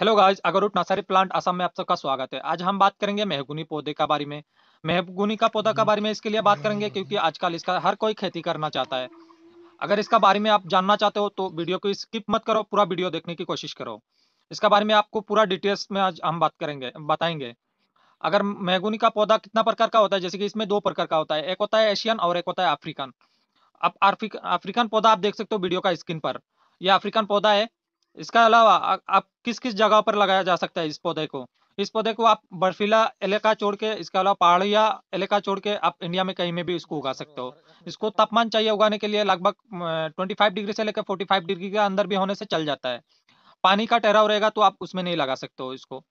Hello guys अगरूट nursery plant Assam में आप सबका स्वागत है आज हम बात करेंगे मेहगुनी पौधे का बारे में मेहगुनी का पौधा के हम्म। बारे में इसके लिए बात करेंगे क्योंकि आजकल इसका हर कोई खेती करना चाहता है अगर इसका बारे में आप जानना चाहते हो तो वीडियो को स्किप मत करो पूरा वीडियो देखने की कोशिश करो इसका बारे में आपको पूरा डिटेल्स में आज हम बात करेंगे बताएंगे अगर मेहगुनी का पौधा कितना प्रकार का होता है जैसे कि इसमें दो प्रकार का होता है एक होता है एशियन और एक होता है अफ्रीकन अब अफ्रीकन पौधा आप देख सकते हो वीडियो का स्क्रीन पर यह अफ्रीकन पौधा है इसके अलावा आप किस किस जगह पर लगाया जा सकता है इस पौधे को इस पौधे को आप बर्फीला इलाका छोड़ के इसके अलावा पहाड़िया इलाका छोड़ के आप इंडिया में कहीं में भी इसको उगा सकते हो इसको तापमान चाहिए उगाने के लिए लगभग 25 डिग्री से लेकर 45 डिग्री के अंदर भी होने से चल जाता है पानी का ठहराव रहेगा तो आप उसमें नहीं लगा सकते हो इसको